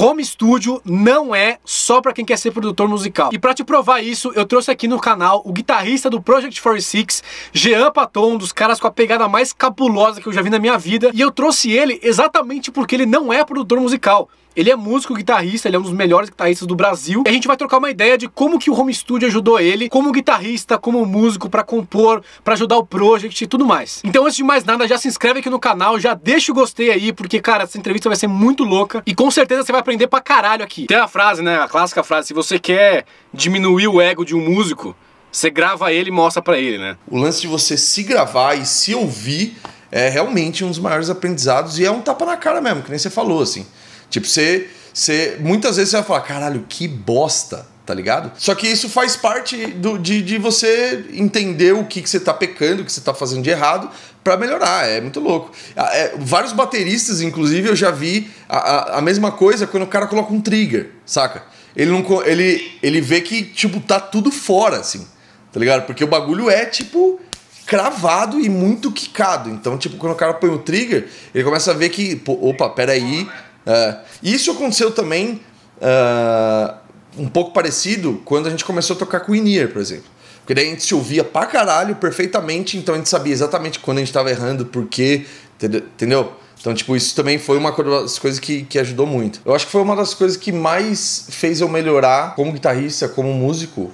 home studio não é só para quem quer ser produtor musical. E para te provar isso, eu trouxe aqui no canal o guitarrista do Project 46, Jean Paton, um dos caras com a pegada mais capulosa que eu já vi na minha vida, e eu trouxe ele exatamente porque ele não é produtor musical. Ele é músico, guitarrista, ele é um dos melhores guitarristas do Brasil. E a gente vai trocar uma ideia de como que o home studio ajudou ele, como guitarrista, como músico, para compor, para ajudar o project e tudo mais. Então, antes de mais nada, já se inscreve aqui no canal, já deixa o gostei aí, porque, cara, essa entrevista vai ser muito louca e com certeza você vai aprender pra caralho aqui. Tem a frase, né? A clássica frase: se você quer diminuir o ego de um músico, você grava ele e mostra para ele, né? O lance de você se gravar e se ouvir é realmente um dos maiores aprendizados e é um tapa na cara mesmo, que nem você falou, assim. Tipo, você, você. Muitas vezes você vai falar, caralho, que bosta, tá ligado? Só que isso faz parte do, de, de você entender o que, que você tá pecando, o que você tá fazendo de errado, para melhorar. É muito louco. Ah, é, vários bateristas, inclusive, eu já vi a, a, a, mesma coisa quando o cara coloca um trigger, saca? Ele, não, ele, ele vê que, tipo, tá tudo fora, assim, tá ligado? Porque o bagulho é, tipo, cravado e muito quicado. Então, tipo, quando o cara põe o trigger, ele começa a ver que, pô, opa, peraí, Uh, isso aconteceu também uh, um pouco parecido quando a gente começou a tocar com o Inear, por exemplo. Porque daí a gente se ouvia pra caralho perfeitamente, então a gente sabia exatamente quando a gente tava errando, por quê, entendeu? Então, tipo, isso também foi uma das coisas que, que ajudou muito. Eu acho que foi uma das coisas que mais fez eu melhorar como guitarrista, como músico.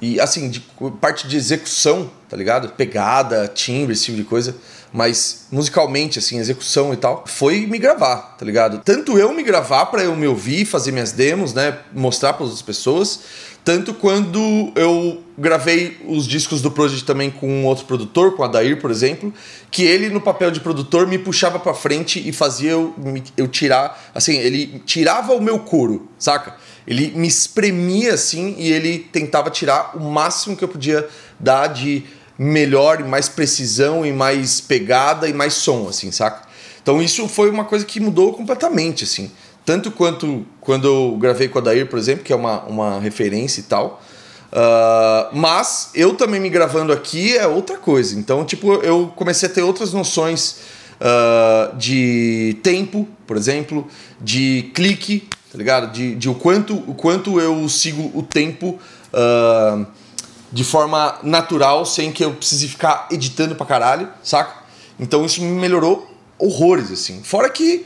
E, assim, de, parte de execução, tá ligado? Pegada, timbre, esse tipo de coisa mas musicalmente, assim, execução e tal, foi me gravar, tá ligado? Tanto eu me gravar para eu me ouvir, fazer minhas demos, né? Mostrar para outras pessoas, tanto quando eu gravei os discos do Project também com um outro produtor, com a Dair, por exemplo, que ele no papel de produtor me puxava para frente e fazia eu, eu tirar, assim, ele tirava o meu couro, saca? Ele me espremia assim e ele tentava tirar o máximo que eu podia dar de melhor, e mais precisão, e mais pegada, e mais som, assim, saca? Então isso foi uma coisa que mudou completamente, assim. Tanto quanto quando eu gravei com a Dair, por exemplo, que é uma, uma referência e tal. Uh, mas eu também me gravando aqui é outra coisa. Então, tipo, eu comecei a ter outras noções uh, de tempo, por exemplo, de clique, tá ligado? De, de o, quanto, o quanto eu sigo o tempo. Uh, de forma natural, sem que eu precise ficar editando pra caralho, saca? Então isso me melhorou horrores, assim. Fora que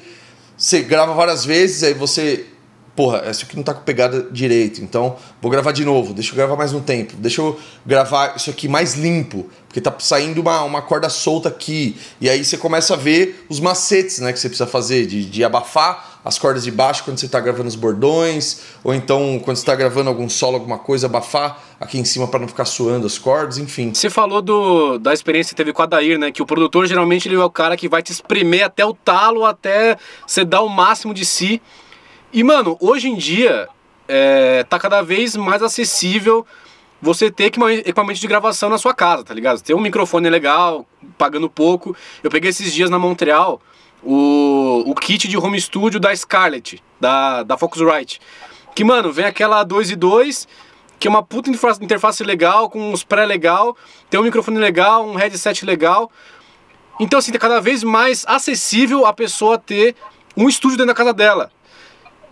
você grava várias vezes, aí você. Porra, é isso aqui não tá com pegada direito, então vou gravar de novo, deixa eu gravar mais um tempo, deixa eu gravar isso aqui mais limpo, porque tá saindo uma, uma corda solta aqui. E aí você começa a ver os macetes né, que você precisa fazer, de, de abafar as cordas de baixo quando você está gravando os bordões, ou então quando está gravando algum solo, alguma coisa, abafar aqui em cima para não ficar suando as cordas, enfim. Você falou do, da experiência que teve com a Dair, né? Que o produtor geralmente ele é o cara que vai te espremer até o talo, até você dar o máximo de si. E, mano, hoje em dia é, tá cada vez mais acessível você ter equipamento de gravação na sua casa, tá ligado? Ter um microfone legal, pagando pouco. Eu peguei esses dias na Montreal o, o kit de home studio da Scarlett, da, da Focusrite. Que, mano, vem aquela 2 e 2 que é uma puta interface legal, com uns pré legal, tem um microfone legal, um headset legal. Então, assim, tá cada vez mais acessível a pessoa ter um estúdio dentro da casa dela.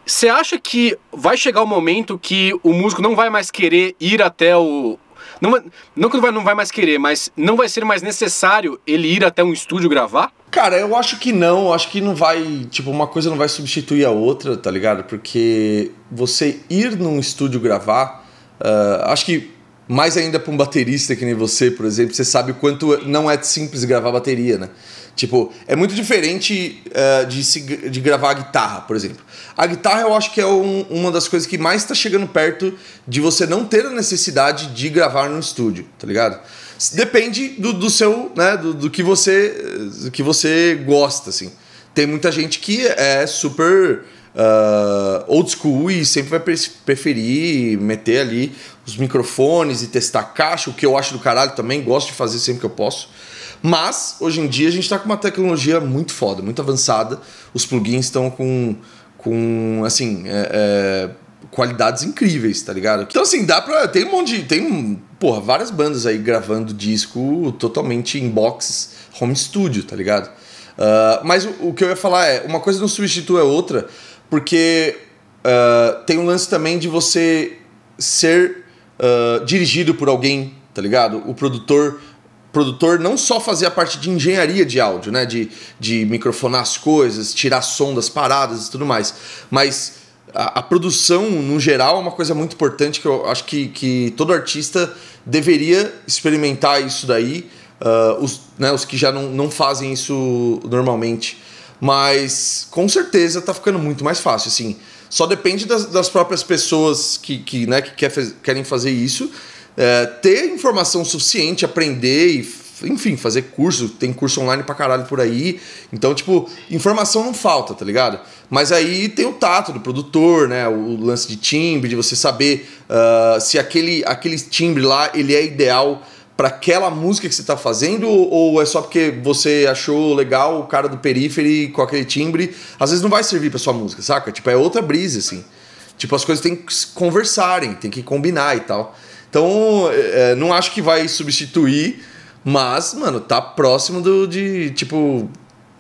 Você acha que vai chegar o um momento que o músico não vai mais querer ir até o. Não, não que não vai, não vai mais querer, mas não vai ser mais necessário ele ir até um estúdio gravar? Cara, eu acho que não, eu acho que não vai, tipo, uma coisa não vai substituir a outra, tá ligado? Porque você ir num estúdio gravar, uh, acho que mais ainda para um baterista que nem você, por exemplo, você sabe o quanto não é simples gravar bateria, né? Tipo, é muito diferente uh, de, se, de gravar a guitarra, por exemplo. A guitarra eu acho que é um, uma das coisas que mais está chegando perto de você não ter a necessidade de gravar no estúdio, tá ligado? Depende do, do seu, né, do, do, que você, do que você gosta, assim. Tem muita gente que é super uh, old school e sempre vai preferir meter ali os microfones e testar caixa, o que eu acho do caralho também, gosto de fazer sempre que eu posso. Mas, hoje em dia, a gente está com uma tecnologia muito foda, muito avançada. Os plugins estão com, com assim, é, é, qualidades incríveis, tá ligado? Então, assim, dá para Tem um monte de. Tem, porra, várias bandas aí gravando disco totalmente em box home studio, tá ligado? Uh, mas o, o, que eu ia falar é, uma coisa não substitui a outra, porque uh, tem um lance também de você ser uh, dirigido por alguém, tá ligado? O produtor produtor não só fazer a parte de engenharia de áudio, né? De, de microfonar as coisas, tirar som das paradas e tudo mais, mas a, a, produção, no geral, é uma coisa muito importante que eu acho que, que todo artista deveria experimentar isso daí. Uh, os, né, os que já não, não fazem isso normalmente. Mas com certeza tá ficando muito mais fácil, assim. Só depende das, das próprias pessoas que, que, né, que quer, querem fazer isso. É, ter informação suficiente, aprender e enfim, fazer curso, tem curso online pra caralho por aí. Então, tipo, informação não falta, tá ligado? Mas aí tem o tato do produtor, né? O lance de timbre, de você saber uh, se aquele, aquele timbre lá ele é ideal para aquela música que você tá fazendo ou é só porque você achou legal o cara do perifere com aquele timbre? Às vezes não vai servir para sua música, saca? Tipo, é outra brisa, assim. Tipo, as coisas têm que conversarem, tem que combinar e tal. Então, é, é não acho que vai substituir mas, mano, tá próximo do de, tipo,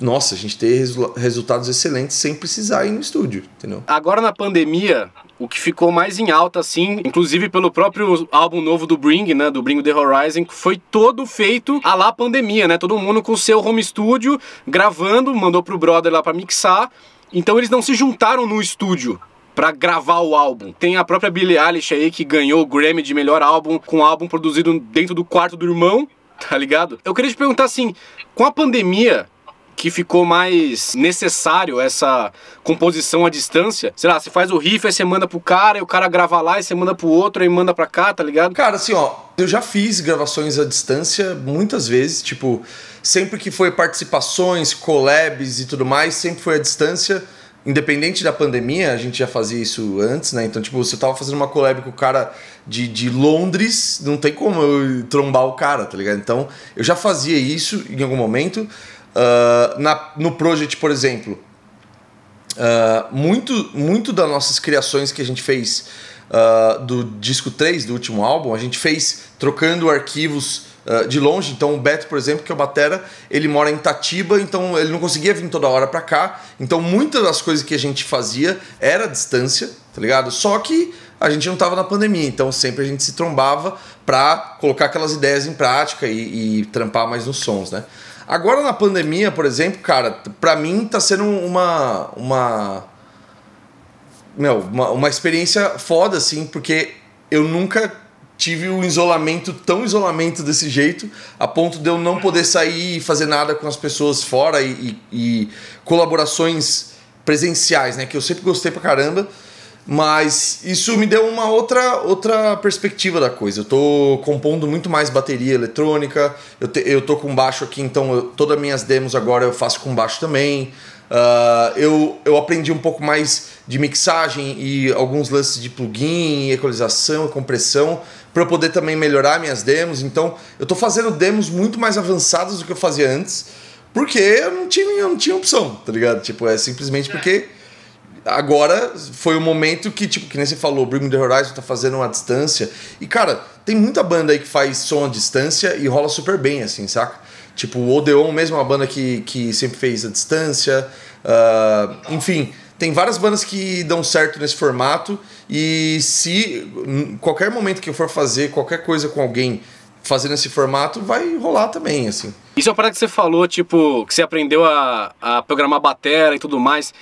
nossa, a gente ter resu resultados excelentes sem precisar ir no estúdio, entendeu? Agora na pandemia, o que ficou mais em alta, assim, inclusive pelo próprio álbum novo do Bring, né, do Bring the Horizon, que foi todo feito à lá pandemia, né? Todo mundo com seu home studio, gravando, mandou pro brother lá para mixar. Então eles não se juntaram no estúdio, para gravar o álbum. Tem a própria Billie Eilish aí que ganhou o Grammy de melhor álbum com um álbum produzido dentro do quarto do irmão tá ligado? Eu queria te perguntar assim, com a pandemia, que ficou mais necessário essa composição à distância? Sei lá, você faz o riff, aí você manda pro cara, e o cara grava lá, e você manda pro outro, aí manda pra cá, tá ligado? Cara, assim, ó, eu já fiz gravações à distância muitas vezes, tipo, sempre que foi participações, collabs e tudo mais, sempre foi à distância. Independente da pandemia, a gente já fazia isso antes, né? Então, tipo, você tava fazendo uma collab com o cara de, de Londres, não tem como eu trombar o cara, tá ligado? Então, eu já fazia isso em algum momento. Uh, na, no Project, por exemplo, uh, muito, muito das nossas criações que a gente fez uh, do disco 3, do último álbum, a gente fez trocando arquivos de longe. Então, o Beto, por exemplo, que é o Batera, ele mora em Tatiba, então ele não conseguia vir toda hora pra cá. Então, muitas das coisas que a gente fazia era à distância, tá ligado? Só que a gente não estava na pandemia, então sempre a gente se trombava para colocar aquelas ideias em prática e, e, trampar mais nos sons, né? Agora na pandemia, por exemplo, cara, para mim tá sendo uma uma meu, uma, uma experiência foda assim, porque eu nunca tive um isolamento tão isolamento desse jeito, a ponto de eu não poder sair e fazer nada com as pessoas fora e, e, e colaborações presenciais, né? Que eu sempre gostei pra caramba. Mas isso me deu uma outra, outra perspectiva da coisa. Eu tô compondo muito mais bateria eletrônica, eu, te, eu tô com baixo aqui, então eu, todas as minhas demos agora eu faço com baixo também. Uh, eu, eu aprendi um pouco mais de mixagem e alguns lances de plugin, equalização e compressão para eu poder também melhorar minhas demos. Então eu tô fazendo demos muito mais avançadas do que eu fazia antes, porque eu não tinha, eu não tinha opção, tá ligado? Tipo, é simplesmente é. porque agora foi o momento que, tipo, que nem você falou, Bring Me The Horizon tá fazendo uma distância. E, cara, tem muita banda aí que faz som à distância e rola super bem, assim, saca? Tipo, o Odeon mesmo é uma banda que, que sempre fez a distância. Uh, enfim, tem várias bandas que dão certo nesse formato. E se hum, qualquer momento que eu for fazer qualquer coisa com alguém fazendo esse formato, vai rolar também, assim. Isso é uma parada que você falou, tipo, que você aprendeu a, a programar batera e tudo mais.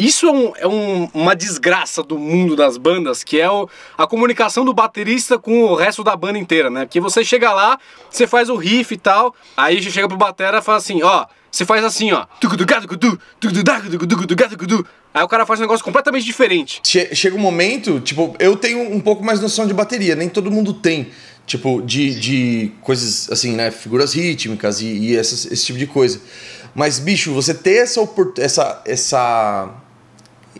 Isso é, um, é um, uma desgraça do mundo das bandas, que é o, a comunicação do baterista com o resto da banda inteira, né? Porque você chega lá, você faz o riff e tal, aí você chega pro batera e fala assim, ó, você faz assim, ó. Aí o cara faz um negócio completamente diferente. Chega um momento, tipo, eu tenho um pouco mais noção de bateria, nem todo mundo tem. Tipo, de, de coisas assim, né? Figuras rítmicas e, e essas, esse tipo de coisa. Mas, bicho, você ter essa, essa, essa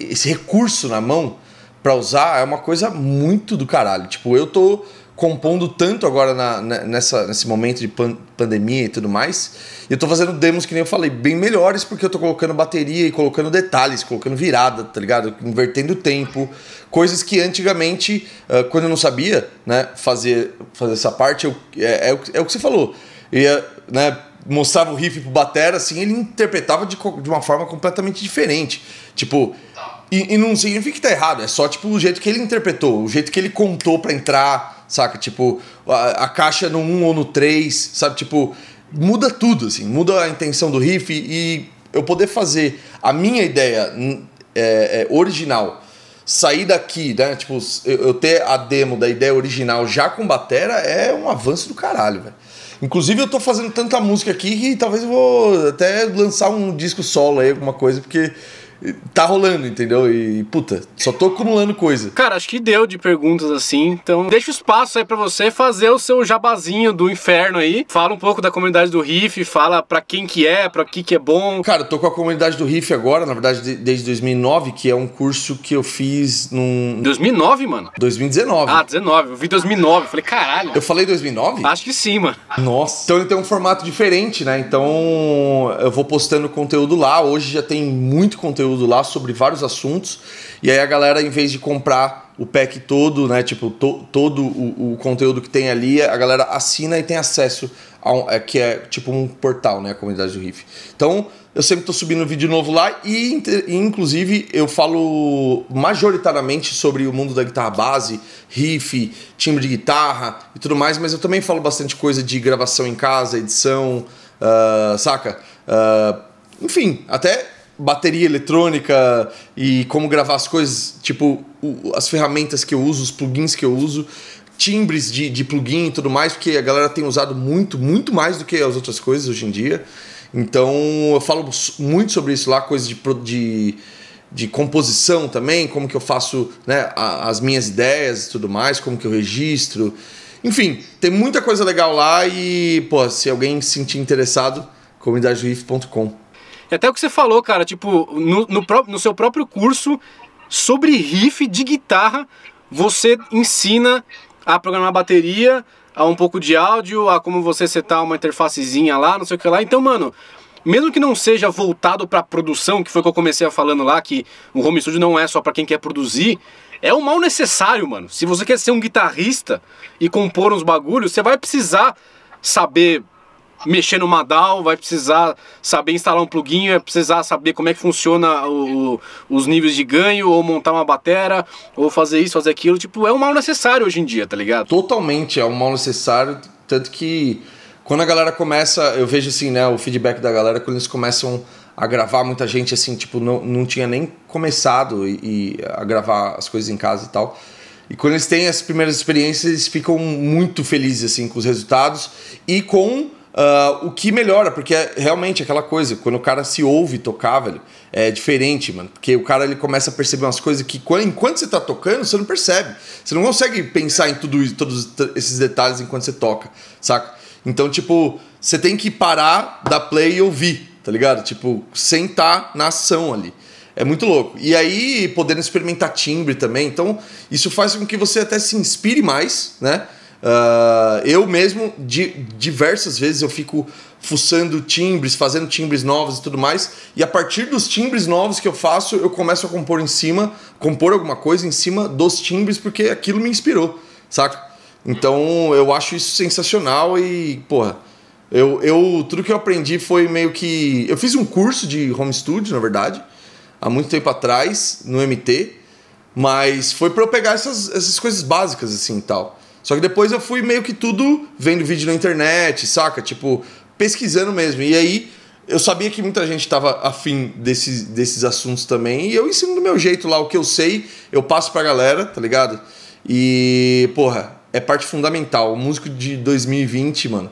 esse recurso na mão para usar é uma coisa muito do caralho. Tipo, eu tô compondo tanto agora na, né, nessa, nesse momento de pan pandemia e tudo mais. E eu tô fazendo demos, que nem eu falei, bem melhores, porque eu tô colocando bateria e colocando detalhes, colocando virada, tá ligado? Invertendo tempo. Coisas que antigamente, uh, quando eu não sabia, né, fazer, fazer essa parte, eu, é, é, é, o, é o que você falou. Eu ia, ah, né, mostrava o riff pro batera, assim, ele interpretava de, de uma forma completamente diferente. Tipo, e, e, não significa que tá errado, é só, tipo, o jeito que ele interpretou, o jeito que ele contou para entrar, saca? Tipo, a, a caixa no 1 um ou no 3, sabe? Tipo, muda tudo, assim, muda a intenção do riff e, e eu poder fazer a minha ideia é, é, original sair daqui, né? Tipo, eu, eu ter a demo da ideia original já com batera é um avanço do caralho, velho. Inclusive, eu tô fazendo tanta música aqui que talvez eu vou até lançar um disco solo aí, alguma coisa, porque tá rolando, entendeu? E, puta, só tô acumulando coisa. Cara, acho que deu de perguntas assim. Então, deixa o espaço aí para você fazer o seu jabazinho do inferno aí. Fala um pouco da comunidade do Riff, fala para quem que é, para que que é bom. Cara, eu tô com a comunidade do Riff agora, na verdade, desde 2009, que é um curso que eu fiz num 2009, mano. 2019. Ah, 19. Eu vi 2009, falei, caralho. Eu falei 2009? Acho que sim, mano. Nossa. Então ele tem um formato diferente, né? Então, eu vou postando conteúdo lá. Hoje já tem muito conteúdo conteúdo lá sobre vários assuntos. E aí a galera, em vez de comprar o pack todo, né? Tipo, to, todo o, o, conteúdo que tem ali, a galera assina e tem acesso a um, é, que é tipo um portal, né? A comunidade do Riff. Então, eu sempre estou subindo vídeo novo lá e, inclusive, eu falo majoritariamente sobre o mundo da guitarra base, riff, timbre de guitarra e tudo mais, mas eu também falo bastante coisa de gravação em casa, edição, uh, saca? Uh, enfim, até bateria eletrônica e como gravar as coisas, tipo, as ferramentas que eu uso, os plugins que eu uso, timbres de, de plugin e tudo mais, porque a galera tem usado muito, muito mais do que as outras coisas hoje em dia. Então eu falo muito sobre isso lá, coisas de, de, de composição também, como que eu faço né, as minhas ideias e tudo mais, como que eu registro. Enfim, tem muita coisa legal lá e, pô, se alguém se sentir interessado, comunidadewif.com. E até o que você falou, cara, tipo, no, no, no seu próprio curso sobre riff de guitarra, você ensina a programar bateria, a um pouco de áudio, a como você setar uma interfacezinha lá, não sei o que lá. Então, mano, mesmo que não seja voltado para produção, que foi o que eu comecei a falando lá, que o home studio não é só para quem quer produzir, é um mal necessário, mano. Se você quer ser um guitarrista e compor uns bagulhos, você vai precisar saber mexer no Madal, vai precisar saber instalar um plugin, vai precisar saber como é que funciona o, os níveis de ganho, ou montar uma batera, ou fazer isso, fazer aquilo. Tipo, é um mal necessário hoje em dia, tá ligado? Totalmente é um mal necessário, tanto que quando a galera começa, eu vejo assim, né, o feedback da galera, quando eles começam a gravar, muita gente assim, tipo, não, não tinha nem começado e, e a gravar as coisas em casa e tal. E quando eles têm as primeiras experiências, eles ficam muito felizes assim com os resultados e com Uh, o que melhora, porque é realmente aquela coisa, quando o cara se ouve tocar, velho, é diferente, mano. Porque o cara ele começa a perceber umas coisas que enquanto você tá tocando, você não percebe. Você não consegue pensar em tudo isso, todos esses detalhes enquanto você toca, saca? Então, tipo, você tem que parar, da play e ouvir, tá ligado? Tipo, sentar na ação ali. É muito louco. E aí, podendo experimentar timbre também. Então, isso faz com que você até se inspire mais, né? Uh, eu mesmo, di diversas vezes, eu fico fuçando timbres, fazendo timbres novos e tudo mais. E a partir dos timbres novos que eu faço, eu começo a compor em cima, compor alguma coisa em cima dos timbres, porque aquilo me inspirou, saca? Então eu acho isso sensacional e, porra, eu, eu tudo que eu aprendi foi meio que. Eu fiz um curso de home studio, na verdade, há muito tempo atrás, no MT, mas foi para eu pegar essas, essas coisas básicas assim e tal. Só que depois eu fui meio que tudo vendo vídeo na internet, saca? Tipo, pesquisando mesmo. E aí eu sabia que muita gente estava afim desses, desses assuntos também. E eu ensino do meu jeito lá o que eu sei, eu passo pra galera, tá ligado? E, porra, é parte fundamental. O músico de 2020, mano,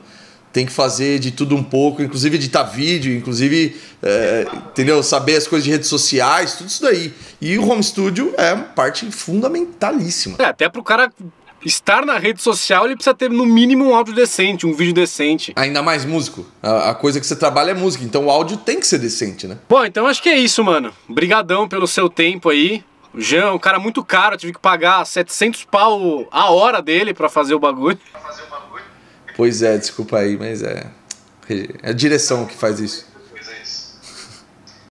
tem que fazer de tudo um pouco, inclusive editar vídeo, inclusive, é, entendeu? Saber as coisas de redes sociais, tudo isso daí. E o home studio é parte fundamentalíssima. É, até pro cara estar na rede social, ele precisa ter no mínimo um áudio decente, um vídeo decente. Ainda mais músico. A, a, coisa que você trabalha é música, então o áudio tem que ser decente, né? Bom, então acho que é isso, mano. Brigadão pelo seu tempo aí. O Jean, é um cara muito caro, eu tive que pagar 700 pau a hora dele para fazer o bagulho. Pois é, desculpa aí, mas é, é a direção que faz isso.